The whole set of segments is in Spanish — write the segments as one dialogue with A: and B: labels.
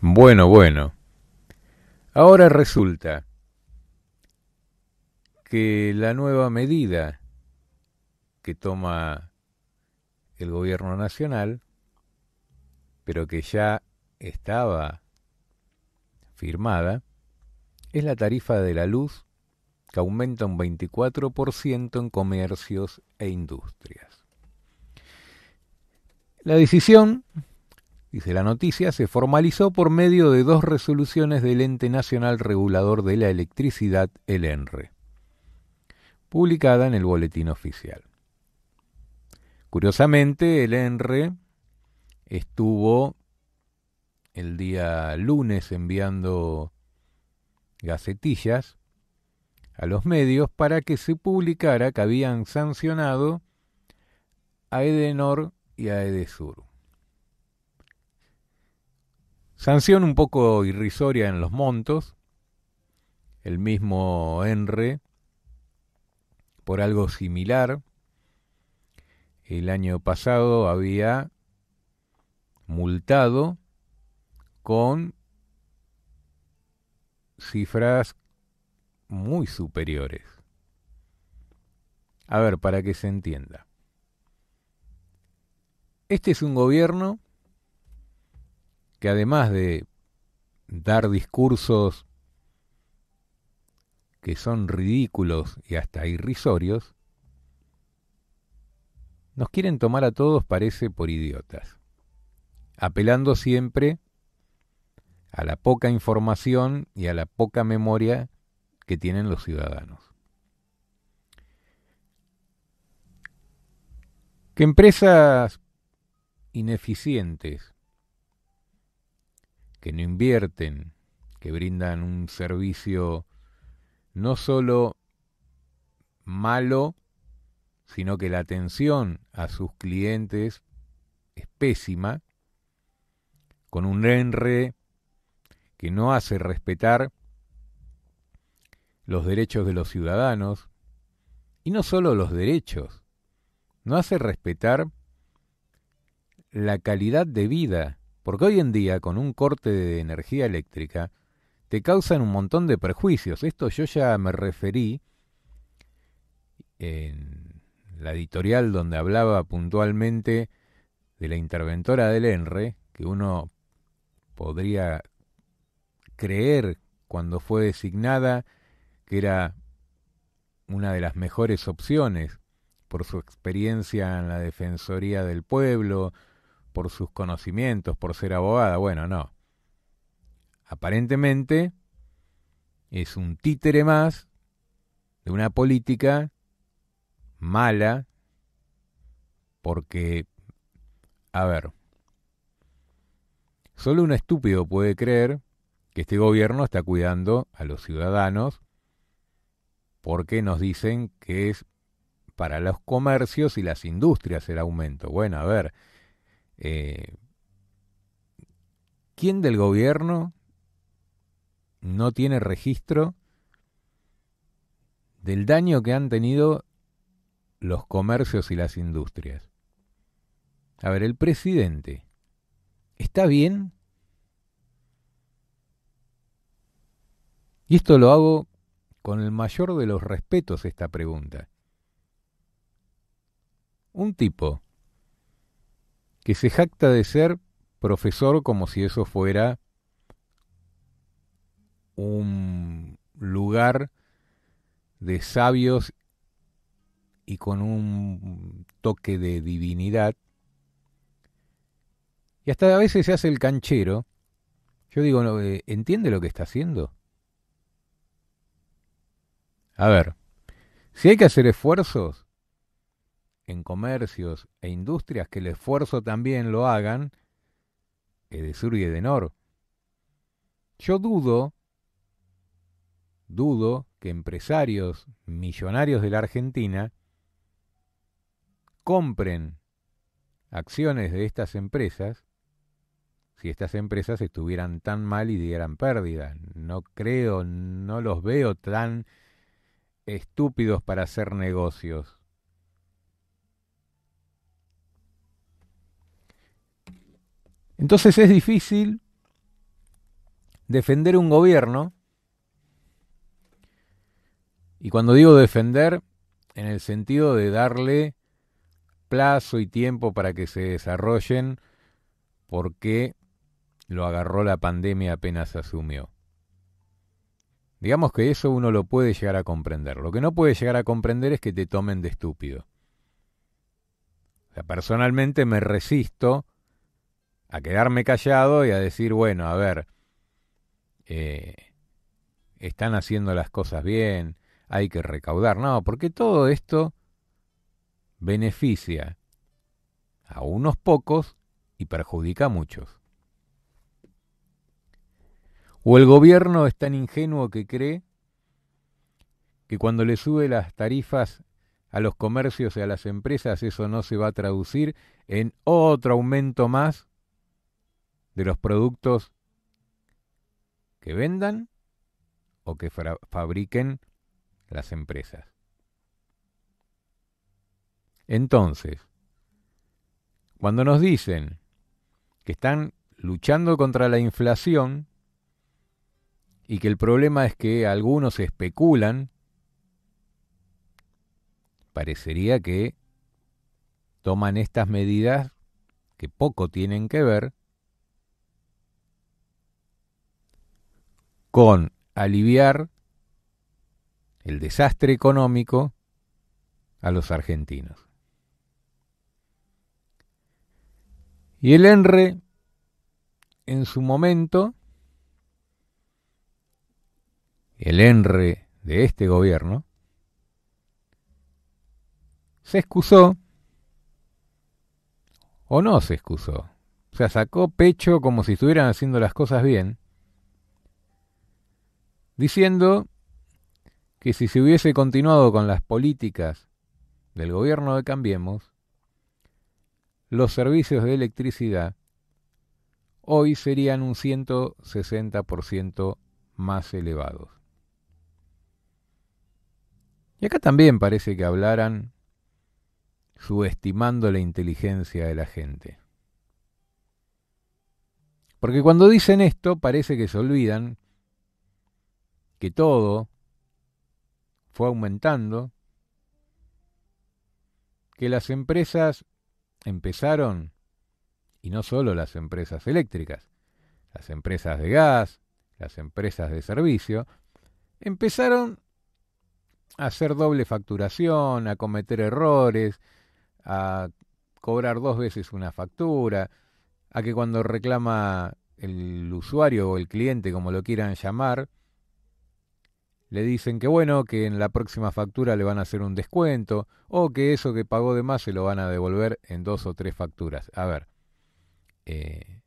A: Bueno, bueno. Ahora resulta que la nueva medida que toma el gobierno nacional, pero que ya estaba firmada, es la tarifa de la luz que aumenta un 24% en comercios e industrias. La decisión Dice, la noticia se formalizó por medio de dos resoluciones del Ente Nacional Regulador de la Electricidad, el ENRE, e, publicada en el Boletín Oficial. Curiosamente, el ENRE e estuvo el día lunes enviando gacetillas a los medios para que se publicara que habían sancionado a Edenor y a Edesur. Sanción un poco irrisoria en los montos, el mismo Enre, por algo similar. El año pasado había multado con cifras muy superiores. A ver, para que se entienda. Este es un gobierno que además de dar discursos que son ridículos y hasta irrisorios, nos quieren tomar a todos, parece, por idiotas, apelando siempre a la poca información y a la poca memoria que tienen los ciudadanos. Que empresas ineficientes que no invierten, que brindan un servicio no solo malo, sino que la atención a sus clientes es pésima, con un ENRE que no hace respetar los derechos de los ciudadanos, y no solo los derechos, no hace respetar la calidad de vida porque hoy en día, con un corte de energía eléctrica, te causan un montón de perjuicios. Esto yo ya me referí en la editorial donde hablaba puntualmente de la interventora del ENRE, que uno podría creer cuando fue designada que era una de las mejores opciones por su experiencia en la Defensoría del Pueblo, por sus conocimientos, por ser abogada. Bueno, no. Aparentemente es un títere más de una política mala, porque, a ver, solo un estúpido puede creer que este gobierno está cuidando a los ciudadanos porque nos dicen que es para los comercios y las industrias el aumento. Bueno, a ver, eh, ¿Quién del gobierno no tiene registro del daño que han tenido los comercios y las industrias? A ver, el presidente, ¿está bien? Y esto lo hago con el mayor de los respetos esta pregunta. Un tipo que se jacta de ser profesor como si eso fuera un lugar de sabios y con un toque de divinidad. Y hasta a veces se hace el canchero. Yo digo, eh, ¿entiende lo que está haciendo? A ver, si hay que hacer esfuerzos, en comercios e industrias que el esfuerzo también lo hagan, de sur y de nor. Yo dudo, dudo que empresarios millonarios de la Argentina compren acciones de estas empresas si estas empresas estuvieran tan mal y dieran pérdida. No creo, no los veo tan estúpidos para hacer negocios. Entonces es difícil defender un gobierno, y cuando digo defender, en el sentido de darle plazo y tiempo para que se desarrollen, porque lo agarró la pandemia apenas asumió. Digamos que eso uno lo puede llegar a comprender. Lo que no puede llegar a comprender es que te tomen de estúpido. personalmente me resisto a quedarme callado y a decir, bueno, a ver, eh, están haciendo las cosas bien, hay que recaudar. No, porque todo esto beneficia a unos pocos y perjudica a muchos. O el gobierno es tan ingenuo que cree que cuando le sube las tarifas a los comercios y a las empresas eso no se va a traducir en otro aumento más de los productos que vendan o que fabriquen las empresas. Entonces, cuando nos dicen que están luchando contra la inflación y que el problema es que algunos especulan, parecería que toman estas medidas que poco tienen que ver con aliviar el desastre económico a los argentinos. Y el ENRE, en su momento, el ENRE de este gobierno, se excusó, o no se excusó, o sea, sacó pecho como si estuvieran haciendo las cosas bien, diciendo que si se hubiese continuado con las políticas del gobierno de Cambiemos, los servicios de electricidad hoy serían un 160% más elevados. Y acá también parece que hablaran subestimando la inteligencia de la gente. Porque cuando dicen esto parece que se olvidan todo fue aumentando, que las empresas empezaron, y no solo las empresas eléctricas, las empresas de gas, las empresas de servicio, empezaron a hacer doble facturación, a cometer errores, a cobrar dos veces una factura, a que cuando reclama el usuario o el cliente, como lo quieran llamar, le dicen que bueno, que en la próxima factura le van a hacer un descuento o que eso que pagó de más se lo van a devolver en dos o tres facturas. A ver, eh,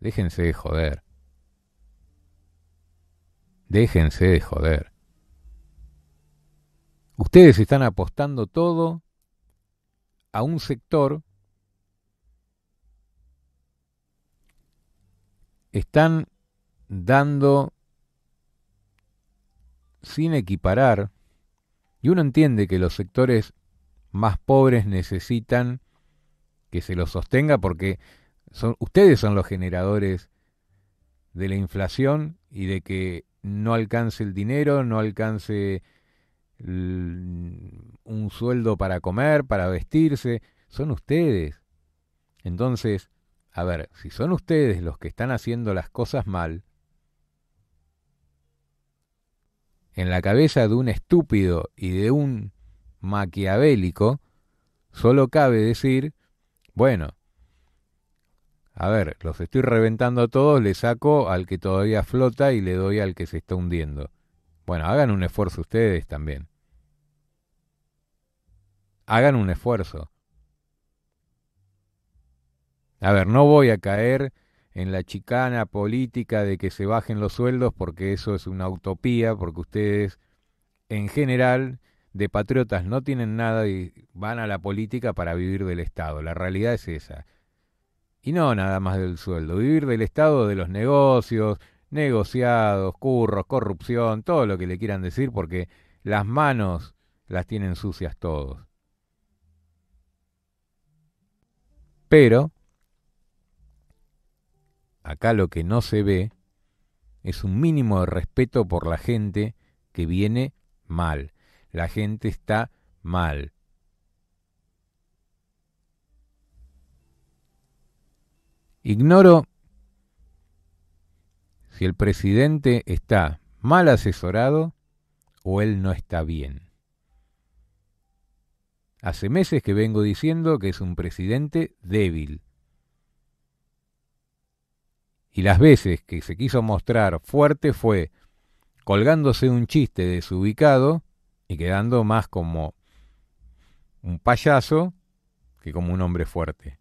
A: déjense de joder. Déjense de joder. Ustedes están apostando todo a un sector. Están dando sin equiparar, y uno entiende que los sectores más pobres necesitan que se los sostenga porque son, ustedes son los generadores de la inflación y de que no alcance el dinero, no alcance un sueldo para comer, para vestirse, son ustedes. Entonces, a ver, si son ustedes los que están haciendo las cosas mal, en la cabeza de un estúpido y de un maquiavélico, solo cabe decir, bueno, a ver, los estoy reventando a todos, le saco al que todavía flota y le doy al que se está hundiendo. Bueno, hagan un esfuerzo ustedes también. Hagan un esfuerzo. A ver, no voy a caer en la chicana política de que se bajen los sueldos, porque eso es una utopía, porque ustedes en general de patriotas no tienen nada y van a la política para vivir del Estado. La realidad es esa. Y no nada más del sueldo, vivir del Estado, de los negocios, negociados, curros, corrupción, todo lo que le quieran decir, porque las manos las tienen sucias todos. Pero Acá lo que no se ve es un mínimo de respeto por la gente que viene mal. La gente está mal. Ignoro si el presidente está mal asesorado o él no está bien. Hace meses que vengo diciendo que es un presidente débil y las veces que se quiso mostrar fuerte fue colgándose un chiste desubicado y quedando más como un payaso que como un hombre fuerte.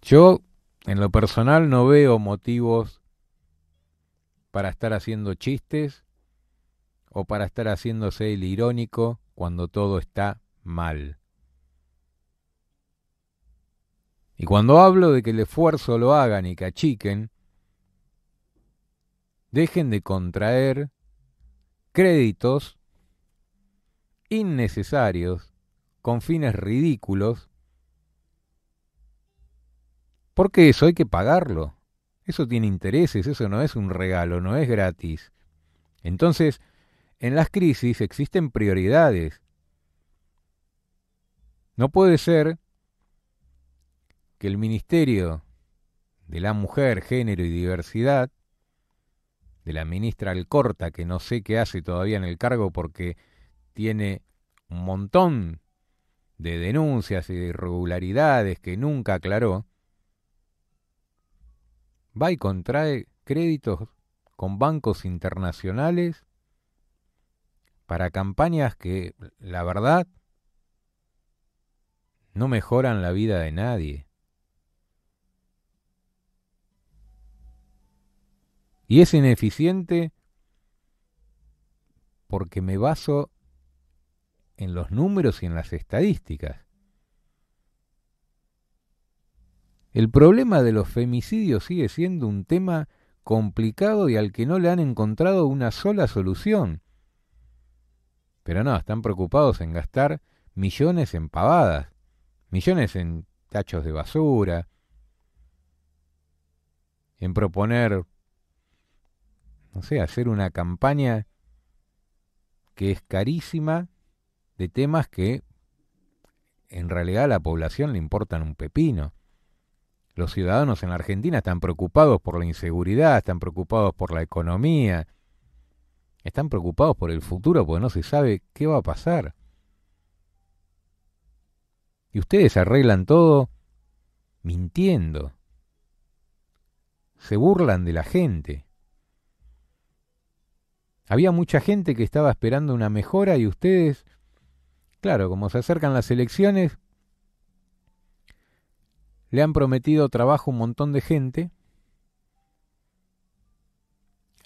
A: Yo, en lo personal, no veo motivos para estar haciendo chistes o para estar haciéndose el irónico cuando todo está mal. Y cuando hablo de que el esfuerzo lo hagan y que achiquen, dejen de contraer créditos innecesarios, con fines ridículos, porque eso hay que pagarlo. Eso tiene intereses, eso no es un regalo, no es gratis. Entonces, en las crisis existen prioridades. No puede ser que el Ministerio de la Mujer, Género y Diversidad, de la ministra Alcorta, que no sé qué hace todavía en el cargo porque tiene un montón de denuncias y de irregularidades que nunca aclaró, va y contrae créditos con bancos internacionales para campañas que, la verdad, no mejoran la vida de nadie. Y es ineficiente porque me baso en los números y en las estadísticas. El problema de los femicidios sigue siendo un tema complicado y al que no le han encontrado una sola solución. Pero no, están preocupados en gastar millones en pavadas, millones en tachos de basura, en proponer no sé, hacer una campaña que es carísima de temas que en realidad a la población le importan un pepino. Los ciudadanos en la Argentina están preocupados por la inseguridad, están preocupados por la economía, están preocupados por el futuro porque no se sabe qué va a pasar. Y ustedes arreglan todo mintiendo. Se burlan de la gente. Había mucha gente que estaba esperando una mejora y ustedes, claro, como se acercan las elecciones, le han prometido trabajo a un montón de gente,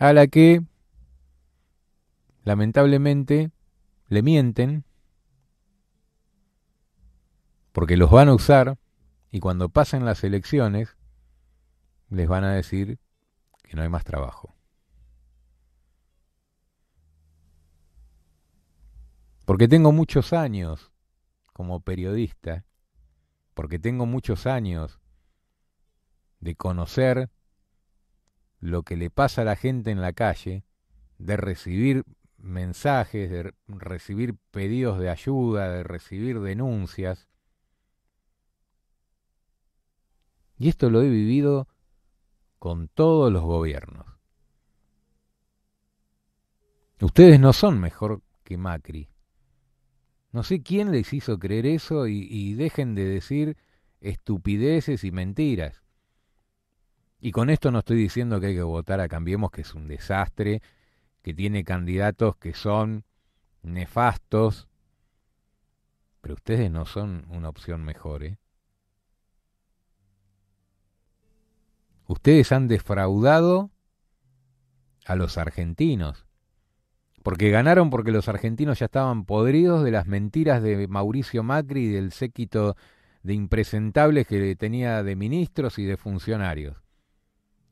A: a la que lamentablemente le mienten, porque los van a usar y cuando pasen las elecciones les van a decir que no hay más trabajo. porque tengo muchos años como periodista, porque tengo muchos años de conocer lo que le pasa a la gente en la calle, de recibir mensajes, de recibir pedidos de ayuda, de recibir denuncias. Y esto lo he vivido con todos los gobiernos. Ustedes no son mejor que Macri. No sé quién les hizo creer eso y, dejen de decir estupideces y mentiras. Y con esto no estoy diciendo que hay que votar a Cambiemos, que es un desastre, que tiene candidatos que son nefastos, pero ustedes no son una opción mejor, ¿eh? Ustedes han defraudado a los argentinos. Porque ganaron porque los argentinos ya estaban podridos de las mentiras de Mauricio Macri y del séquito de impresentables que tenía de ministros y de funcionarios.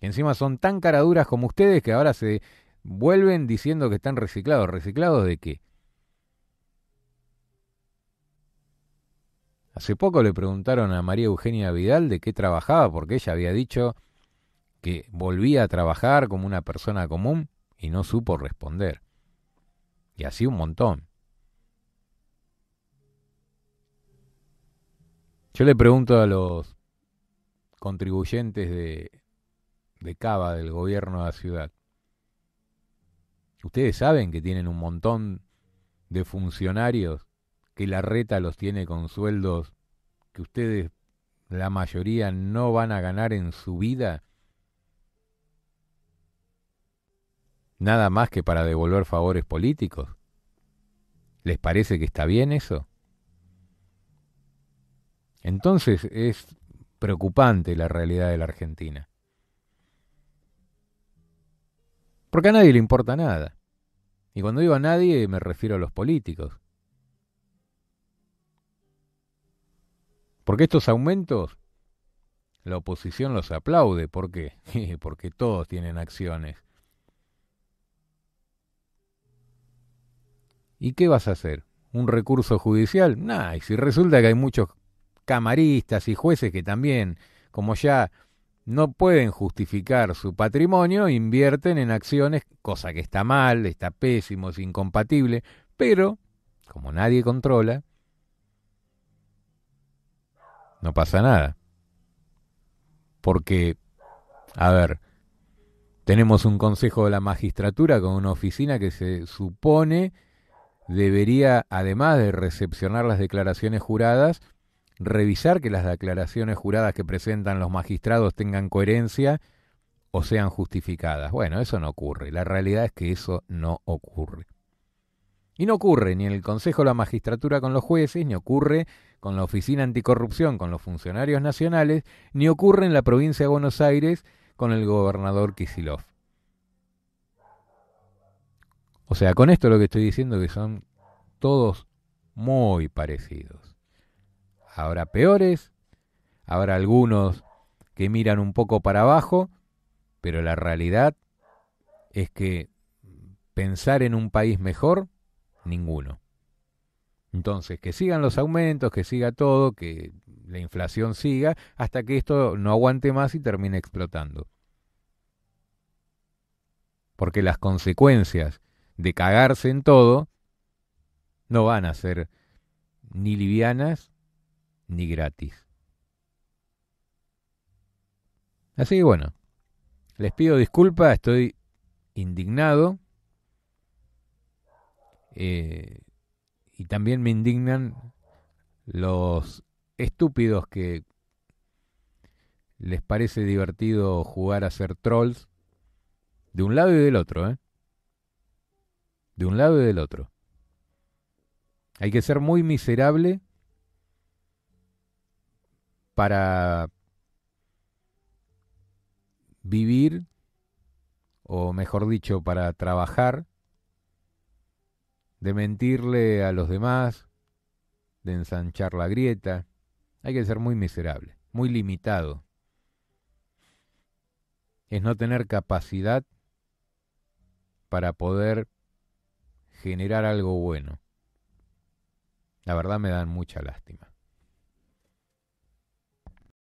A: Encima son tan caraduras como ustedes que ahora se vuelven diciendo que están reciclados. ¿Reciclados de qué? Hace poco le preguntaron a María Eugenia Vidal de qué trabajaba, porque ella había dicho que volvía a trabajar como una persona común y no supo responder. Y así un montón. Yo le pregunto a los contribuyentes de, de Cava, del gobierno de la ciudad, ustedes saben que tienen un montón de funcionarios que la reta los tiene con sueldos que ustedes, la mayoría, no van a ganar en su vida nada más que para devolver favores políticos. ¿Les parece que está bien eso? Entonces es preocupante la realidad de la Argentina. Porque a nadie le importa nada. Y cuando digo a nadie me refiero a los políticos. Porque estos aumentos la oposición los aplaude. ¿Por qué? Porque todos tienen acciones. ¿Y qué vas a hacer? ¿Un recurso judicial? Nah, y si resulta que hay muchos camaristas y jueces que también, como ya no pueden justificar su patrimonio, invierten en acciones, cosa que está mal, está pésimo, es incompatible, pero, como nadie controla, no pasa nada. Porque, a ver, tenemos un consejo de la magistratura con una oficina que se supone debería, además de recepcionar las declaraciones juradas, revisar que las declaraciones juradas que presentan los magistrados tengan coherencia o sean justificadas. Bueno, eso no ocurre. La realidad es que eso no ocurre. Y no ocurre ni en el Consejo de la Magistratura con los jueces, ni ocurre con la Oficina Anticorrupción con los funcionarios nacionales, ni ocurre en la provincia de Buenos Aires con el gobernador Kisilov. O sea, con esto lo que estoy diciendo es que son todos muy parecidos. Habrá peores, habrá algunos que miran un poco para abajo, pero la realidad es que pensar en un país mejor, ninguno. Entonces, que sigan los aumentos, que siga todo, que la inflación siga, hasta que esto no aguante más y termine explotando. Porque las consecuencias de cagarse en todo, no van a ser ni livianas ni gratis. Así que bueno, les pido disculpas, estoy indignado. Eh, y también me indignan los estúpidos que les parece divertido jugar a ser trolls de un lado y del otro, ¿eh? de un lado y del otro. Hay que ser muy miserable para vivir, o mejor dicho, para trabajar, de mentirle a los demás, de ensanchar la grieta. Hay que ser muy miserable, muy limitado. Es no tener capacidad para poder generar algo bueno. La verdad me dan mucha lástima.